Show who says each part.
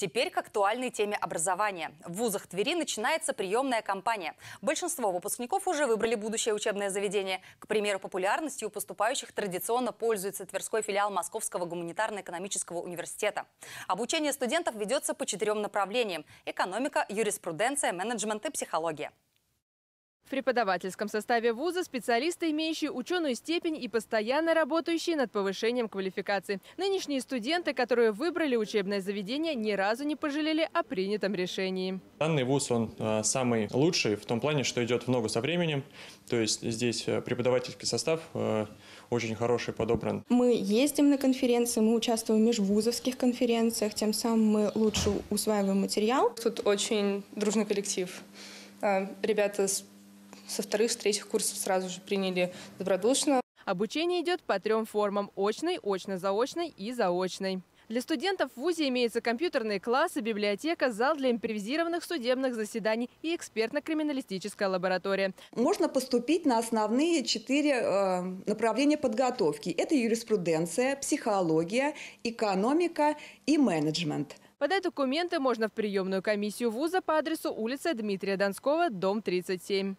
Speaker 1: Теперь к актуальной теме образования. В вузах Твери начинается приемная кампания. Большинство выпускников уже выбрали будущее учебное заведение. К примеру, популярностью у поступающих традиционно пользуется Тверской филиал Московского гуманитарно-экономического университета. Обучение студентов ведется по четырем направлениям – экономика, юриспруденция, менеджмент и психология.
Speaker 2: В преподавательском составе вуза специалисты, имеющие ученую степень и постоянно работающие над повышением квалификации. Нынешние студенты, которые выбрали учебное заведение, ни разу не пожалели о принятом решении.
Speaker 3: Данный вуз, он а, самый лучший в том плане, что идет в ногу со временем. То есть здесь э, преподавательский состав э, очень хороший подобран.
Speaker 4: Мы ездим на конференции, мы участвуем в межвузовских конференциях, тем самым мы лучше усваиваем материал. Тут очень дружный коллектив. А, ребята
Speaker 2: с со вторых, с третьих курсов сразу же приняли добродушно. Обучение идет по трем формам – очной, очно-заочной и заочной. Для студентов в ВУЗе имеются компьютерные классы, библиотека, зал для импровизированных судебных заседаний и экспертно-криминалистическая лаборатория.
Speaker 5: Можно поступить на основные четыре э, направления подготовки. Это юриспруденция, психология, экономика и менеджмент.
Speaker 2: Подать документы можно в приемную комиссию вуза по адресу улица Дмитрия Донского, дом 37.